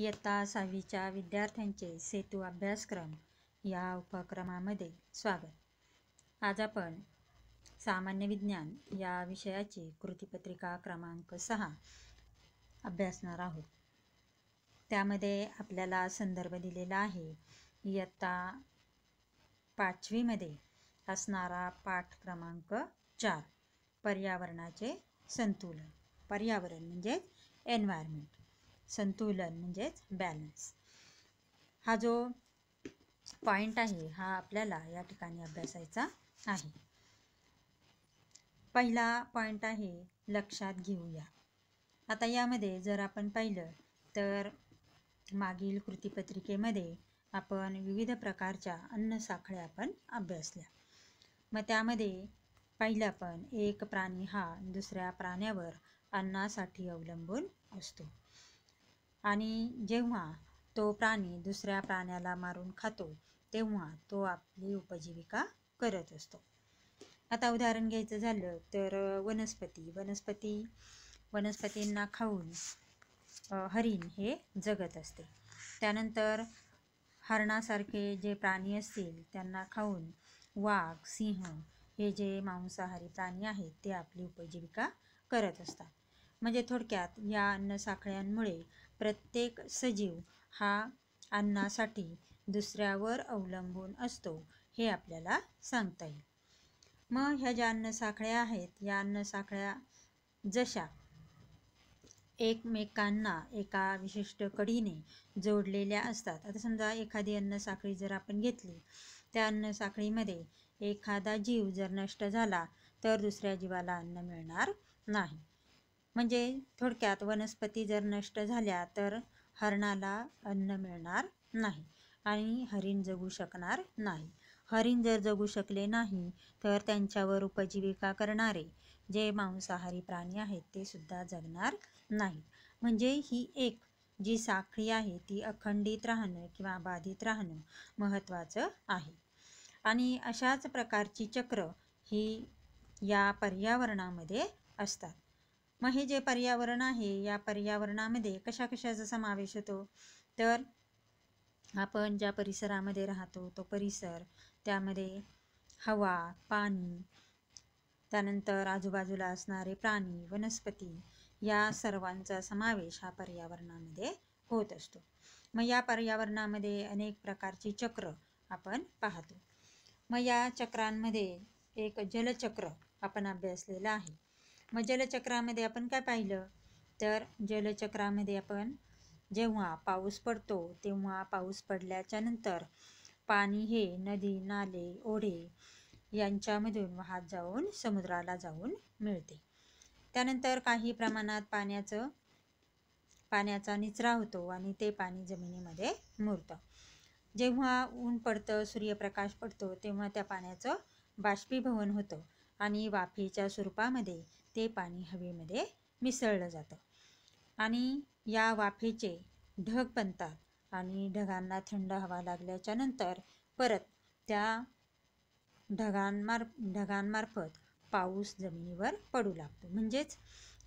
इयत्ता सहावीच्या विद्यार्थ्यांचे सेतू अभ्यासक्रम या उपक्रमामध्ये स्वागत आज आपण सामान्य विज्ञान या विषयाची कृतीपत्रिका क्रमांक सहा अभ्यासणार आहोत त्यामध्ये आपल्याला संदर्भ दिलेला आहे इयत्ता पाचवीमध्ये असणारा पाठ क्रमांक चार पर्यावरणाचे संतुलन पर्यावरण म्हणजे एन्व्हायरमेंट संतुलन म्हणजेच बॅलन्स हा जो पॉइंट आहे हा आपल्याला या ठिकाणी अभ्यासायचा आहे पहिला पॉइंट आहे लक्षात घेऊया आता यामध्ये जर आपण पाहिलं तर मागील कृतीपत्रिकेमध्ये आपण विविध प्रकारच्या अन्न साखळ्या आपण अभ्यासल्या मग त्यामध्ये पहिला आपण एक प्राणी हा दुसऱ्या प्राण्यावर अन्नासाठी अवलंबून असतो आणि जेव्हा तो प्राणी दुसऱ्या प्राण्याला मारून खातो तेव्हा तो आपली उपजीविका करत असतो आता उदाहरण घ्यायचं झालं तर वनस्पती वनस्पती वनस्पतींना खाऊन हरिण हे जगत असते त्यानंतर हरणासारखे जे प्राणी असतील त्यांना खाऊन वाघ सिंह हे जे मांसाहारी प्राणी आहेत ते आपली उपजीविका करत असतात म्हणजे थोडक्यात या अन्नसाखळ्यांमुळे प्रत्येक सजीव हा अन्नासाठी दुसऱ्यावर अवलंबून असतो हे आपल्याला सांगता येईल मग ह्या ज्या अन्नसाखळ्या आहेत या अन्नसाखळ्या जशा एकमेकांना एका विशिष्ट कडीने जोडलेल्या असतात आता समजा एखादी अन्नसाखळी जर आपण घेतली त्या अन्नसाखळीमध्ये एखादा जीव जर नष्ट झाला तर दुसऱ्या जीवाला अन्न मिळणार नाही म्हणजे थोडक्यात वनस्पती जर नष्ट झाल्या तर हरणाला अन्न मिळणार नाही आणि हरिण जगू शकणार नाही हरिण जर जगू शकले नाही तर त्यांच्यावर उपजीविका करणारे जे मांसाहारी प्राणी आहेत ते सुद्धा जगणार नाही म्हणजे ही एक जी साखळी आहे ती अखंडित राहणं किंवा बाधित राहणं महत्त्वाचं आहे आणि अशाच प्रकारची चक्र ही या पर्यावरणामध्ये असतात मग हे जे पर्यावरण आहे या पर्यावरणामध्ये कशा कशाचा समावेश होतो तर आपण ज्या परिसरामध्ये राहतो तो परिसर त्यामध्ये हवा पाणी त्यानंतर आजूबाजूला असणारे प्राणी वनस्पती या सर्वांचा समावेश हा पर्यावरणामध्ये होत असतो मग या पर्यावरणामध्ये अनेक प्रकारची चक्र आपण पाहतो मग या चक्रांमध्ये एक जलचक्र आपण अभ्यासलेलं आहे मग जलचक्रामध्ये आपण काय पाहिलं तर जलचक्रामध्ये आपण जेव्हा पाऊस पडतो तेव्हा पाऊस पडल्याच्या नंतर पाणी हे नदी नाले ओढे यांच्यामधून वाहत जाऊन समुद्राला जाऊन मिळते त्यानंतर काही प्रमाणात पाण्याचं पाण्याचा निचरा होतो आणि ते पाणी जमिनीमध्ये मुरतं जेव्हा ऊन पडतं सूर्यप्रकाश पडतो तेव्हा त्या पाण्याचं बाष्पीभवन होतं आणि वाफेच्या स्वरूपामध्ये ते पाणी हवेमध्ये मिसळलं जातं आणि या वाफेचे ढग बनतात आणि ढगांना थंड हवा लागल्याच्या नंतर परत त्या ढगांमार ढगांमार्फत पाऊस जमिनीवर पडू लागतो म्हणजेच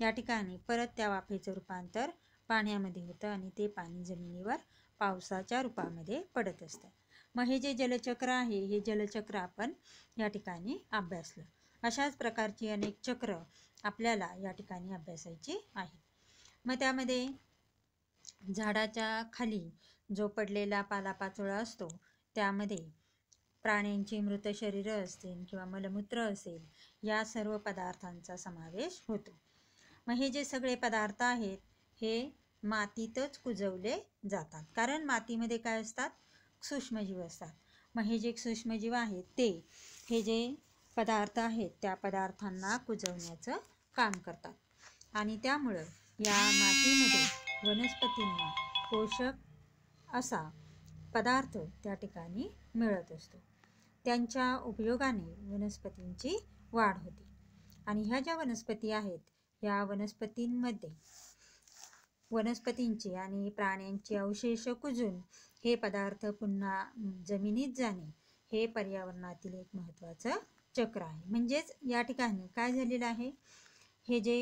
या ठिकाणी परत त्या वाफेचं रूपांतर पाण्यामध्ये होतं आणि ते पाणी जमिनीवर पावसाच्या रूपामध्ये पडत असतं मग हे जे जलचक्र आहे हे जलचक्र आपण या ठिकाणी अभ्यासलं अशाच प्रकारची अनेक चक्र आपल्याला या ठिकाणी अभ्यासायची आहे मग त्यामध्ये झाडाच्या खाली जो पडलेला पालापाचोळा असतो त्यामध्ये प्राण्यांची मृत शरीरं असतील किंवा मलमूत्र असेल या सर्व पदार्थांचा समावेश होतो मग हे जे सगळे पदार्थ आहेत हे मातीतच कुजवले जातात कारण मातीमध्ये काय असतात सूक्ष्मजीव असतात मग हे जे सूक्ष्मजीव आहेत ते हे जे पदार्थ आहेत त्या पदार्थांना कुजवण्याचं काम करतात आणि त्यामुळं या मातीमध्ये वनस्पतींना पोषक असा पदार्थ त्या ठिकाणी मिळत असतो त्यांच्या उपयोगाने वनस्पतींची वाढ होते आणि ह्या ज्या वनस्पती आहेत या वनस्पतींमध्ये वनस्पतींची आणि प्राण्यांचे अवशेष कुजून हे पदार्थ पुन्हा जमिनीत जाणे हे पर्यावरणातील एक महत्त्वाचं चक्र आहे म्हणजेच या ठिकाणी काय झालेलं आहे हे जे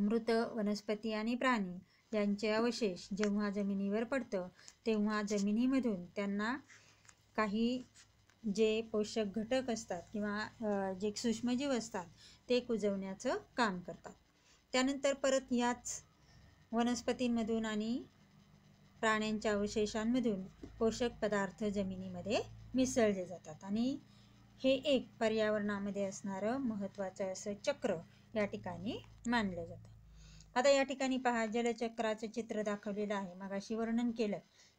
मृत वनस्पती आणि प्राणी यांचे अवशेष जेव्हा जमिनीवर पडतं तेव्हा जमिनीमधून त्यांना काही जे पोषक घटक असतात किंवा जे सूक्ष्मजीव असतात ते कुजवण्याचं काम करतात त्यानंतर परत याच वनस्पतींमधून आणि प्राण्यांच्या अवशेषांमधून पोषक पदार्थ जमिनीमध्ये मिसळले जातात आणि हे एक पर्यावरणामध्ये असणारं महत्त्वाचं असं चक्र या ठिकाणी मानलं जातं आता या ठिकाणी पहा जलचक्राचं चित्र दाखवलेलं आहे अशी वर्णन केलं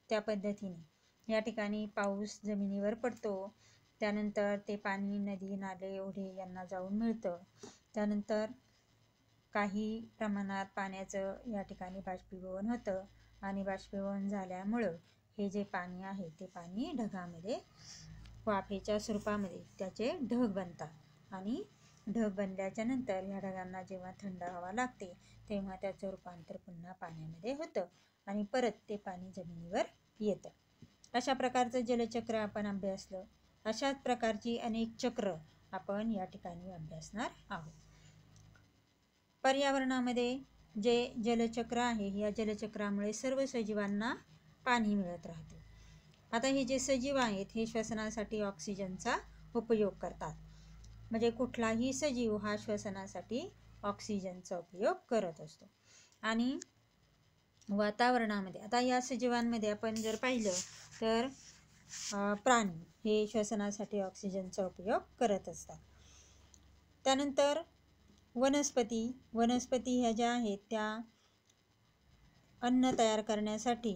त्या पद्धतीने या ठिकाणी पाऊस जमिनीवर पडतो त्यानंतर ते पाणी नदी नाले ओढे यांना जाऊन मिळतं त्यानंतर काही प्रमाणात पाण्याचं या ठिकाणी बाष्पीभवन होतं आणि बाष्पीभवन झाल्यामुळं हे जे पाणी आहे ते पाणी ढगामध्ये वाफेच्या स्वरूपामध्ये त्याचे ढग बनतात आणि ढग बनल्याच्या नंतर ह्या ढगांना जेव्हा थंड हवा लागते तेव्हा त्याचं रूपांतर पुन्हा पाण्यामध्ये होतं आणि परत ते पाणी जमिनीवर येतं अशा प्रकारचं जलचक्र आपण अभ्यासलं अशाच प्रकारची अनेक चक्र आपण या ठिकाणी अभ्यासणार आहोत पर्यावरणामध्ये जे जलचक्र आहे या जलचक्रामुळे सर्व सजीवांना पाणी मिळत राहते आता हे जे सजीव आहेत हे श्वसनासाठी ऑक्सिजनचा उपयोग करतात म्हणजे कुठलाही सजीव हा श्वसनासाठी ऑक्सिजनचा उपयोग करत असतो आणि वातावरणामध्ये आता या सजीवांमध्ये आपण जर पाहिलं तर प्राणी हे श्वसनासाठी ऑक्सिजनचा उपयोग करत असतात त्यानंतर वनस्पती वनस्पती ह्या ज्या आहेत त्या अन्न तयार करण्यासाठी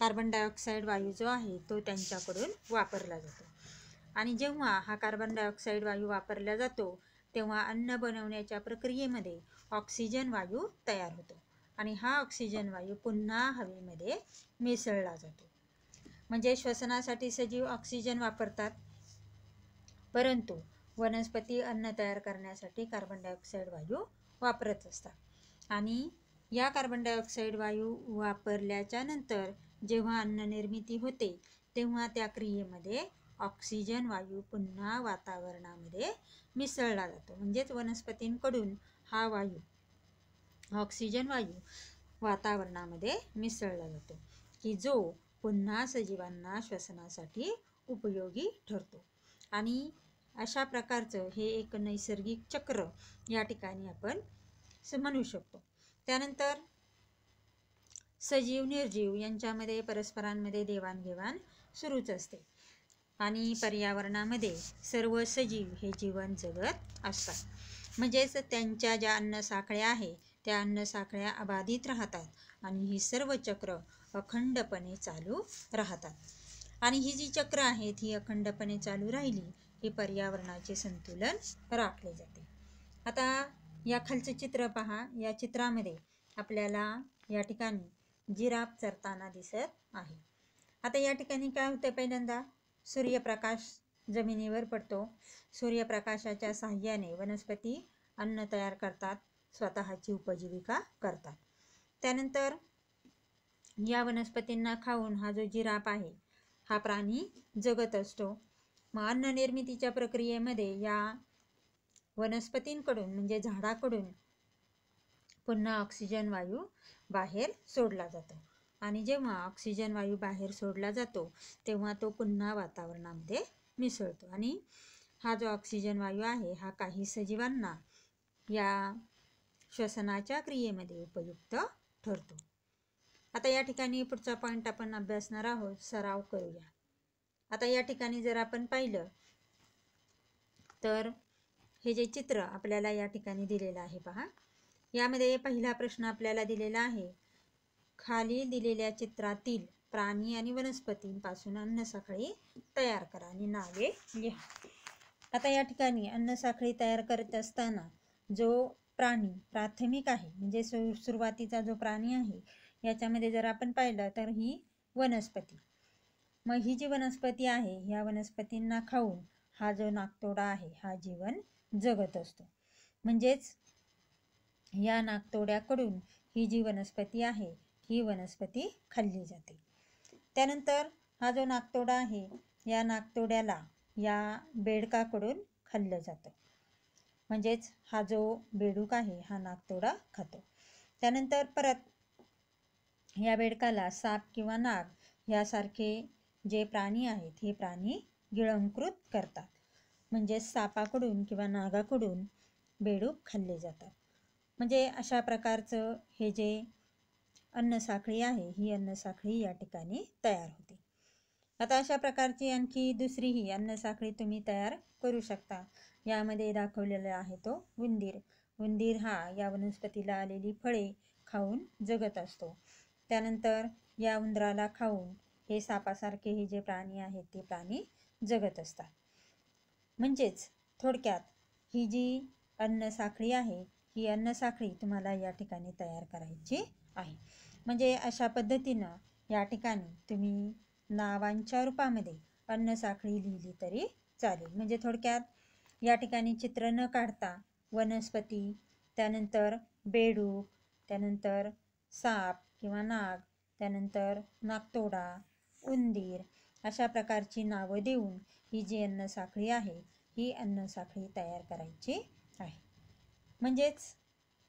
कार्बन डायऑक्साईड वायू जो आहे तो त्यांच्याकडून वापरला जातो आणि जेव्हा हा कार्बन डायऑक्साईड वायू वापरला जातो तेव्हा अन्न बनवण्याच्या प्रक्रियेमध्ये ऑक्सिजन वायू तयार होतो आणि हा ऑक्सिजन वायू पुन्हा हवेमध्ये मिसळला जातो म्हणजे श्वसनासाठी सजीव ऑक्सिजन वापरतात परंतु वनस्पती अन्न तयार करण्यासाठी कार्बन डायऑक्साईड वायू वापरत असतात आणि या कार्बन डायऑक्साईड वायू वापरल्याच्या नंतर जेव्हा अन्न निर्मिती होते तेव्हा त्या क्रियेमध्ये ऑक्सिजन वायू पुन्हा वातावरणामध्ये मिसळला जातो म्हणजेच वनस्पतींकडून हा वायू ऑक्सिजन वायू वातावरणामध्ये मिसळला जातो की जो पुन्हा सजीवांना श्वसनासाठी उपयोगी ठरतो आणि अशा प्रकारचं हे एक नैसर्गिक चक्र या ठिकाणी आपण म्हणू शकतो त्यानंतर सजीव निर्जीव यांच्यामध्ये परस्परांमध्ये देवाणघेवाण सुरूच असते आणि पर्यावरणामध्ये सर्व सजीव हे जीवन जगत असतात म्हणजेच त्यांच्या ज्या अन्नसाखळ्या आहे त्या अन्नसाखळ्या अबाधित राहतात आणि ही सर्व चक्र अखंडपणे चालू राहतात आणि ही जी चक्र आहेत ही अखंडपणे चालू राहिली की पर्यावरणाचे संतुलन राखले जाते आता या खालचं चित्र पहा या चित्रामध्ये आपल्याला या ठिकाणी जिराफ चरताना दिसत आहे आता या ठिकाणी काय होतं पहिल्यांदा सूर्यप्रकाश जमिनीवर पडतो सूर्यप्रकाशाच्या साह्याने वनस्पती अन्न तयार करतात स्वतःची उपजीविका करतात त्यानंतर या वनस्पतींना खाऊन हा जो जिराप आहे हा प्राणी जगत असतो मग अन्न निर्मितीच्या प्रक्रियेमध्ये या वनस्पतींकडून म्हणजे झाडाकडून पुन्हा ऑक्सिजन वायू बाहेर सोडला जातो आणि जेव्हा ऑक्सिजन वायू बाहेर सोडला जातो तेव्हा तो पुन्हा वातावरणामध्ये मिसळतो आणि हा जो ऑक्सिजन वायू आहे हा काही सजीवांना या श्वसनाच्या क्रियेमध्ये उपयुक्त ठरतो आता या ठिकाणी पुढचा पॉईंट आपण अभ्यासणार आहोत सराव करूया आता या ठिकाणी जर आपण पाहिलं तर हे जे चित्र आपल्याला या ठिकाणी दिलेलं आहे पहा यामध्ये पहिला प्रश्न आपल्याला दिलेला आहे खाली दिलेल्या चित्रातील प्राणी आणि वनस्पतींपासून अन्नसाखळी तयार करा आणि नावे लिहा आता या ठिकाणी अन्नसाखळी तयार करत असताना जो प्राणी प्राथमिक आहे म्हणजे सु सुरुवातीचा जो प्राणी आहे याच्यामध्ये जर आपण पाहिलं तर ही वनस्पती मग ही जी वनस्पती आहे ह्या वनस्पतींना खाऊन हा जो नागतोडा आहे हा जीवन जगत असतो म्हणजेच या नागतोड्याकडून ही जी वनस्पती आहे ही वनस्पती खाल्ली जाते त्यानंतर हा जो नागतोडा आहे या नागतोड्याला या बेडकाकडून खाल्लं जातं म्हणजेच हा जो बेडूक आहे हा नागतोडा खातो त्यानंतर परत या बेडकाला साप किंवा नाग यासारखे जे प्राणी आहेत हे प्राणी गिळंकृत करतात म्हणजे सापाकडून किंवा नागाकडून बेडूक खाल्ले जातात म्हणजे अशा प्रकारचं हे जे अन्नसाखळी आहे ही अन्नसाखळी या ठिकाणी तयार होते आता अशा प्रकारची आणखी दुसरीही अन्नसाखळी तुम्ही तयार करू शकता यामध्ये दाखवलेला आहे तो उंदीर उंदीर हा या वनस्पतीला आलेली फळे खाऊन जगत असतो त्यानंतर या उंदराला खाऊन हे सापासारखे हे जे प्राणी आहेत ते प्राणी जगत असतात म्हणजेच थोडक्यात ही जी अन्नसाखळी आहे ही अन्नसाखळी तुम्हाला या ठिकाणी तयार करायची आहे म्हणजे अशा पद्धतीनं या ठिकाणी तुम्ही नावांच्या रूपामध्ये अन्नसाखळी लिहिली तरी चालेल म्हणजे थोडक्यात या ठिकाणी चित्र न काढता वनस्पती त्यानंतर बेडूक त्यानंतर साप किंवा नाग त्यानंतर नागतोडा उंदीर अशा प्रकारची नावं देऊन ही जी अन्नसाखळी आहे ही अन्नसाखळी तयार करायची आहे म्हणजेच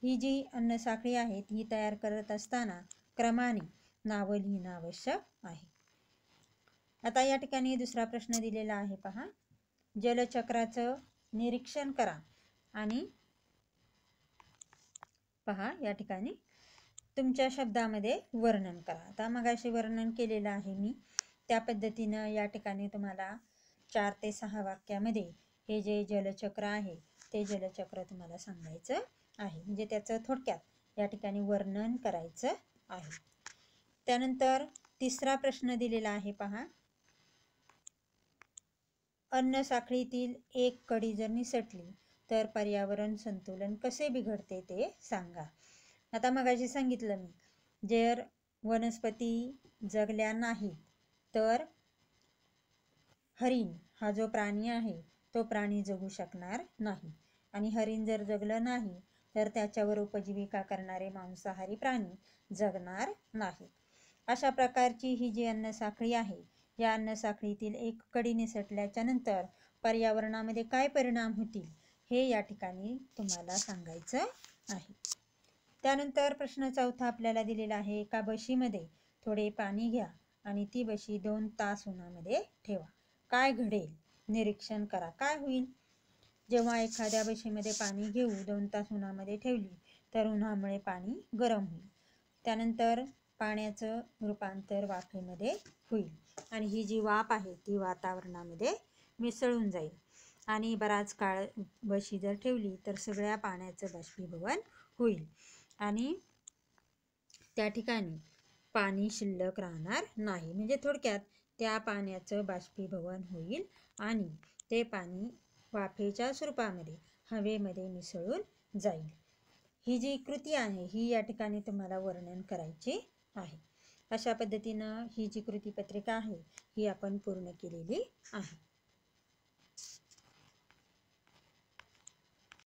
ही जी अन्नसाखळी आहे ही तयार करत असताना क्रमाने नावं लिहिणं आवश्यक आहे आता या ठिकाणी दुसरा प्रश्न दिलेला आहे पहा जलचक्राचं निरीक्षण करा आणि पहा या ठिकाणी तुमच्या शब्दामध्ये वर्णन करा आता अशी वर्णन केलेलं आहे मी त्या पद्धतीनं या ठिकाणी तुम्हाला चार ते सहा वाक्यामध्ये हे जे जलचक्र आहे ते जलचक्र तुम्हाला सांगायचं आहे म्हणजे त्याचं थोडक्यात या ठिकाणी वर्णन करायचं आहे त्यानंतर तिसरा प्रश्न दिलेला आहे पहा अन्न साखळीतील एक कडी जर निसटली तर पर्यावरण संतुलन कसे बिघडते ते सांगा आता मगाशी सांगितलं मी जर वनस्पती जगल्या नाहीत तर हरिण हा जो प्राणी आहे तो प्राणी जगू शकणार नाही आणि हरिण जर जगलं नाही तर त्याच्यावर उपजीविका करणारे मांसाहारी प्राणी जगणार नाही अशा प्रकारची ही जी अन्नसाखळी आहे या अन्नसाखळीतील एक कडी निसटल्याच्या नंतर पर्यावरणामध्ये काय परिणाम होतील हे या ठिकाणी तुम्हाला सांगायचं आहे त्यानंतर प्रश्न चौथा आपल्याला दिलेला आहे एका बशीमध्ये थोडे पाणी घ्या आणि ती बशी दोन तास उन्हामध्ये ठेवा काय घडेल निरीक्षण करा काय होईल जेव्हा एखाद्या बशीमध्ये पाणी घेऊ दोन तास उन्हामध्ये ठेवली तर उन्हामुळे पाणी गरम होईल त्यानंतर पाण्याचं रूपांतर वाफेमध्ये होईल आणि ही जी वाफ आहे ती वातावरणामध्ये मिसळून जाईल आणि बराच काळ बशी जर ठेवली तर सगळ्या पाण्याचं बाष्पीभवन होईल आणि त्या ठिकाणी पाणी शिल्लक राहणार नाही म्हणजे थोडक्यात त्या पाण्याचं बाष्पीभवन होईल आणि ते पाणी वाफेच्या स्वरूपामध्ये हवेमध्ये मिसळून जाईल ही जी कृती आहे ही या ठिकाणी तुम्हाला वर्णन करायची आहे अशा पद्धतीनं ही जी कृती पत्रिका आहे ही आपण पूर्ण केलेली आहे